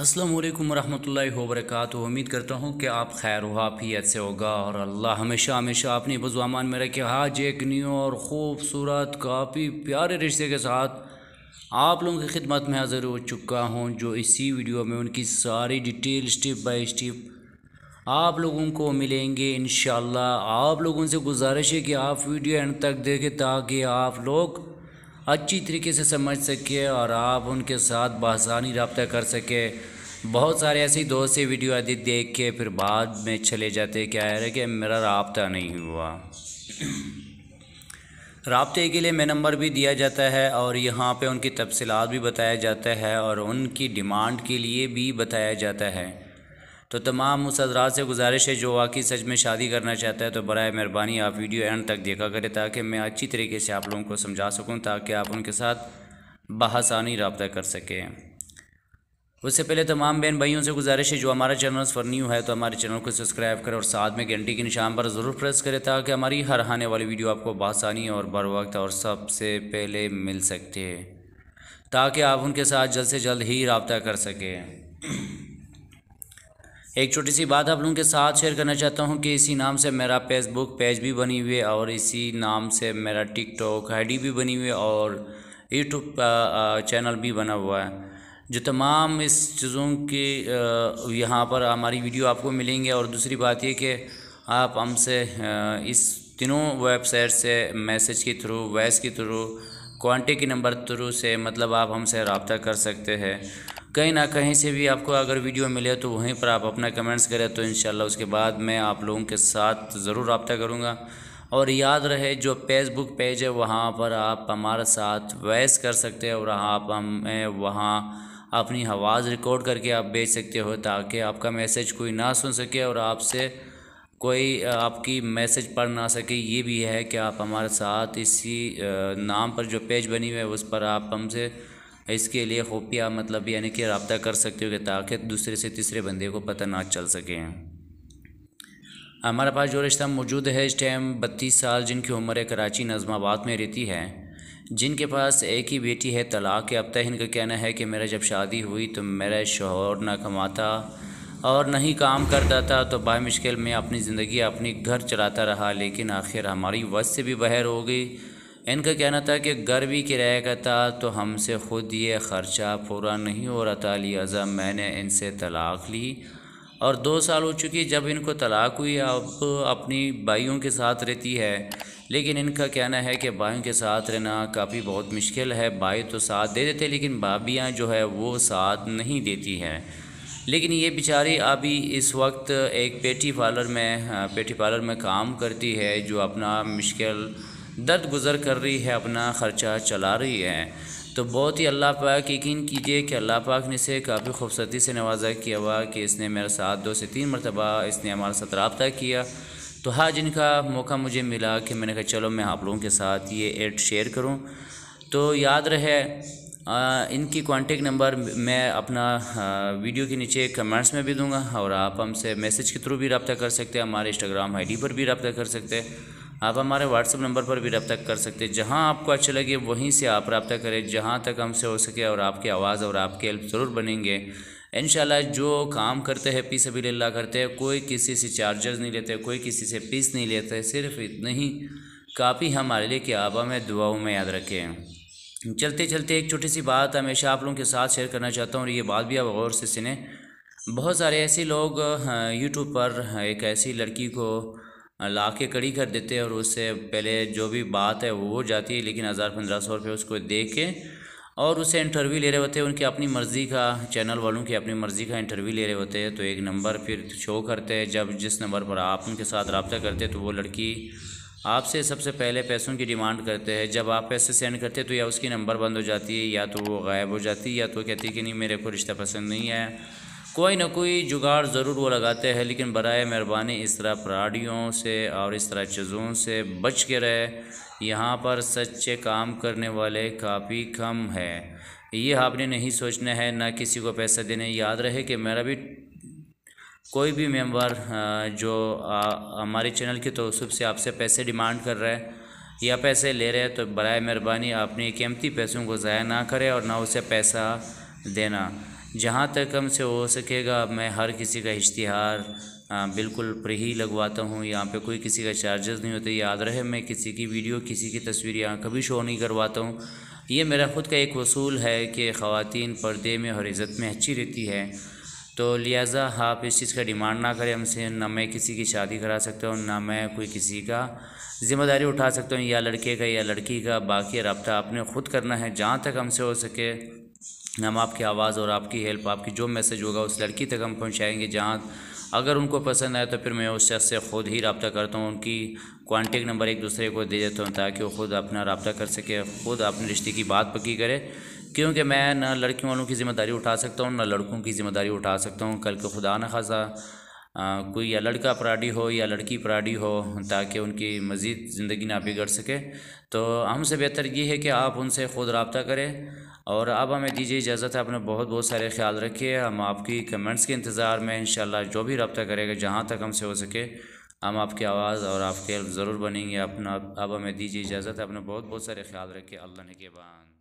असलम वरहमल वरक उम्मीद करता हूँ कि आप खैर हाफियत से होगा और अल्लाह हमेशा हमेशा अपनी बुजुआमान में रखे हाज एक न्यू और ख़ूबसूरत काफ़ी प्यारे रिश्ते के साथ आप लोगों की खिदमत में हाज़िर हो चुका हूँ जो इसी वीडियो में उनकी सारी डिटेल स्टेप बाई स्टेप आप लोगों को मिलेंगे इन आप लोगों से गुजारिश है कि आप वीडियो एंड तक देखें ताकि आप लोग अच्छी तरीके से समझ सके और आप उनके साथ बसानी रबता कर सके बहुत सारे ऐसे दोस्त से वीडियो आदि देख के फिर बाद में चले जाते क्या है कि मेरा रबता नहीं हुआ रबते के लिए मैं नंबर भी दिया जाता है और यहाँ पे उनकी तफसलत भी बताया जाता है और उनकी डिमांड के लिए भी बताया जाता है तो तमाम उस हजरा से गुजारिश है जो वाकई सच में शादी करना चाहता है तो बर मेहरबानी आप वीडियो एंड तक देखा करें ताकि मैं अच्छी तरीके से आप लोगों को समझा सकूँ ताकि आप उनके साथ बहसानी रबता कर सकें उससे पहले तमाम बहन भाइयों से गुजारिश है जो हमारा चैनल फॉर न्यू है तो हमारे चैनल को सब्सक्राइब करें और साथ में घंटी के निशान पर ज़रूर प्रेस करें ताकि हमारी हर आने वाली वीडियो आपको बासानी और बर वक्त और सबसे पहले मिल सकते हैं ताकि आप उनके साथ जल्द से जल्द ही रबता कर सकें एक छोटी सी बात आप लोगों के साथ शेयर करना चाहता हूँ कि इसी नाम से मेरा फेसबुक पेज भी बनी हुई है और इसी नाम से मेरा टिकटॉक आईडी भी बनी हुई है और यूट्यूब चैनल भी बना हुआ है जो तमाम इस चीज़ों के यहाँ पर हमारी वीडियो आपको मिलेंगे और दूसरी बात ये कि आप हमसे इस तीनों वेबसाइट से मैसेज के थ्रू वॉइस के थ्रू कॉन्टेक्ट के नंबर थ्रू से मतलब आप हमसे रबता कर सकते हैं कहीं ना कहीं से भी आपको अगर वीडियो मिले तो वहीं पर आप अपना कमेंट्स करें तो इन उसके बाद मैं आप लोगों के साथ ज़रूर रबता करूँगा और याद रहे जो फेसबुक पेज है वहाँ पर आप हमारे साथ वैस कर सकते हैं और आप हमें वहाँ अपनी आवाज़ रिकॉर्ड करके आप भेज सकते हो ताकि आपका मैसेज कोई ना सुन सके और आपसे कोई आपकी मैसेज पढ़ ना सके ये भी है कि आप हमारे साथ इसी नाम पर जो पेज बनी हुई है उस पर आप हमसे इसके लिए खुफिया मतलब यानी कि रबता कर सकते हो कि ताकि दूसरे से तीसरे बंदे को पता ना चल सके हमारे पास जो रिश्ता मौजूद है इस टाइम बत्तीस साल जिनकी उम्र है कराची नज़माबाद में रहती है जिनके पास एक ही बेटी है तलाक अब तक इनका कहना है कि मेरा जब शादी हुई तो मेरा शोहर ना कमाता और ना ही काम करता था तो मुश्किल में अपनी ज़िंदगी अपने घर चलाता रहा लेकिन आखिर हमारी वज से भी बहर हो गई इनका कहना था कि घर भी किराए का था तो हमसे ख़ुद ये ख़र्चा पूरा नहीं हो रहा था लिहाजा मैंने इनसे तलाक़ ली और दो साल हो चुकी जब इनको तलाक़ हुई अब अपनी भाइयों के साथ रहती है लेकिन इनका कहना है कि भाइयों के साथ रहना काफ़ी बहुत मुश्किल है भाई तो साथ दे देते लेकिन भाभियाँ जो है वो साथ नहीं देती हैं लेकिन ये बेचारी अभी इस वक्त एक पेटी पार्लर में हाँ, पेटी पार्लर में काम करती है जो अपना मुश्किल दर्द गुजर कर रही है अपना ख़र्चा चला रही है तो बहुत ही अल्लाह पाक यकीन कीजिए कि अल्लाह पाक ने इसे काफ़ी खूबसूरती से नवाजा किया हुआ कि इसने मेरे साथ दो से तीन मरतबा इसने हमारे साथ रबता किया तो हाँ जिनका मौका मुझे मिला कि मैंने कहा चलो मैं आप लोगों के साथ ये एड शेयर करूँ तो याद रहे आ, इनकी कांटेक्ट नंबर मैं अपना आ, वीडियो के नीचे कमेंट्स में भी दूंगा और आप हमसे मैसेज के थ्रू भी रबता कर सकते हैं हमारे इंस्टाग्राम आईडी पर भी रबता कर सकते हैं आप हमारे व्हाट्सअप नंबर पर भी रब्ता कर सकते हैं जहाँ आपको अच्छा लगे वहीं से आप रब्ता करें जहाँ तक हमसे हो सके और आपकी आवाज़ और आपकी हेल्प ज़रूर बनेंगे इन जो काम करते हैं पीस अभी ला करते हैं कोई किसी से चार्जर्स नहीं लेते कोई किसी से पीस नहीं लेते सिर्फ इतना ही काफ़ी हमारे लिए कि आप हमें दुआओं में याद रखें चलते चलते एक छोटी सी बात हमेशा आप लोगों के साथ शेयर करना चाहता हूँ और ये बात भी आप गौर से सुने बहुत सारे ऐसे लोग यूट्यूब हाँ, पर हाँ, एक ऐसी लड़की को ला के कड़ी कर देते हैं और उससे पहले जो भी बात है वो हो जाती है लेकिन हज़ार पंद्रह सौ रुपये उसको दे के और उसे इंटरव्यू ले रहे होते हैं उनकी अपनी मर्ज़ी का चैनल वालों की अपनी मर्ज़ी का इंटरव्यू ले रहे होते हैं तो एक नंबर फिर शो करते हैं जब जिस नंबर पर आप उनके साथ रबता करते हैं तो वो लड़की आपसे सबसे पहले पैसों की डिमांड करते हैं जब आप पैसे सेंड करते हैं तो या उसकी नंबर बंद हो जाती है या तो वो गायब हो जाती है या तो कहती है कि नहीं मेरे को रिश्ता पसंद नहीं है कोई ना कोई जुगाड़ ज़रूर वो लगाते हैं लेकिन बर मेहरबानी इस तरह प्राड़ियों से और इस तरह चीज़ों से बच के रहे यहाँ पर सच्चे काम करने वाले काफ़ी कम है ये आपने नहीं सोचना है ना किसी को पैसा देने याद रहे कि मेरा भी कोई भी मेंबर जो हमारे चैनल के तो से आपसे पैसे डिमांड कर रहा है या पैसे ले रहे हैं तो बर मेहरबानी अपने कीमती पैसों को ज़ाया ना करें और ना उसे पैसा देना जहाँ तक हमसे हो सकेगा मैं हर किसी का इश्तहार बिल्कुल पर ही लगवाता हूँ यहाँ पे कोई किसी का चार्जेस नहीं होते याद रहे मैं किसी की वीडियो किसी की तस्वीर यहाँ कभी शो नहीं करवाता हूँ ये मेरा ख़ुद का एक वसूल है कि ख़वान पर्दे में और इज़्ज़त में अच्छी रहती है तो लिहाजा आप इस चीज़ का डिमांड ना करें हमसे ना मैं किसी की शादी करा सकता हूँ ना मैं कोई किसी का ज़िम्मेदारी उठा सकता हूँ या लड़के का या लड़की का बाकी रबता आपने ख़ुद करना है जहाँ तक हमसे हो सके हम आपकी आवाज़ और आपकी हेल्प आपकी जो मैसेज होगा उस लड़की तक हम पहुँचाएँगे जहाँ अगर उनको पसंद आए तो फिर मैं उस शख्स से ख़ुद ही रबता करता हूँ उनकी कॉन्टेक्ट नंबर एक दूसरे को दे देता हूँ ताकि वो ख़ुद अपना रबता कर सके ख़ुद अपने रिश्ते की बात पक्की करे क्योंकि मैं ना लड़कियों वालों की ज़िम्मेदारी उठा सकता हूँ ना लड़कों की ज़िम्मेदारी उठा सकता हूँ कल को खुदा न खासा कोई या लड़का पराडी हो या लड़की पराडी हो ताकि उनकी मज़ीद ज़िंदगी ना बिगड़ सके तो हमसे बेहतर ये है कि आप उनसे खुद रबता करें और अब हमें दीजिए इजाज़त है आपने बहुत बहुत सारे ख्याल रखिए हम आपकी कमेंट्स के इंतज़ार में इन जो भी रबता करेगा जहाँ तक हमसे हो सके हम आपकी आवाज़ और आपके ज़रूर बनेंगे अपना अब हमें दीजिए इजाज़त है आपने बहुत बहुत सारे ख्याल रखिए अल्लाह ने के बाद